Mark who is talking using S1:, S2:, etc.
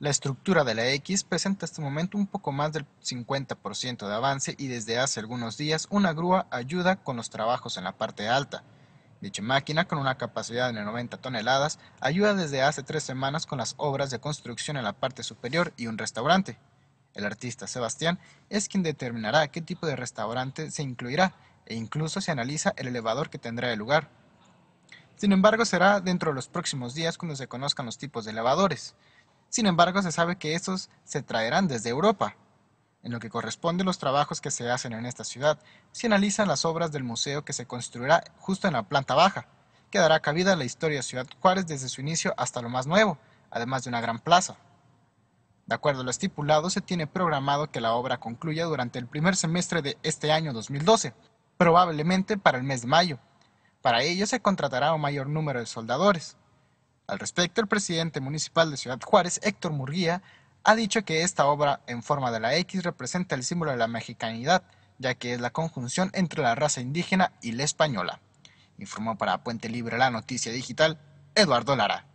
S1: La estructura de la X presenta este momento un poco más del 50% de avance y desde hace algunos días una grúa ayuda con los trabajos en la parte alta. Dicha máquina, con una capacidad de 90 toneladas, ayuda desde hace tres semanas con las obras de construcción en la parte superior y un restaurante. El artista Sebastián es quien determinará qué tipo de restaurante se incluirá e incluso se analiza el elevador que tendrá el lugar. Sin embargo, será dentro de los próximos días cuando se conozcan los tipos de elevadores. Sin embargo, se sabe que estos se traerán desde Europa. En lo que corresponde a los trabajos que se hacen en esta ciudad, se analizan las obras del museo que se construirá justo en la planta baja, que dará cabida a la historia de Ciudad Juárez desde su inicio hasta lo más nuevo, además de una gran plaza. De acuerdo a lo estipulado, se tiene programado que la obra concluya durante el primer semestre de este año 2012, probablemente para el mes de mayo. Para ello se contratará un mayor número de soldadores. Al respecto, el presidente municipal de Ciudad Juárez, Héctor Murguía, ha dicho que esta obra en forma de la X representa el símbolo de la mexicanidad, ya que es la conjunción entre la raza indígena y la española. Informó para Puente Libre la noticia digital Eduardo Lara.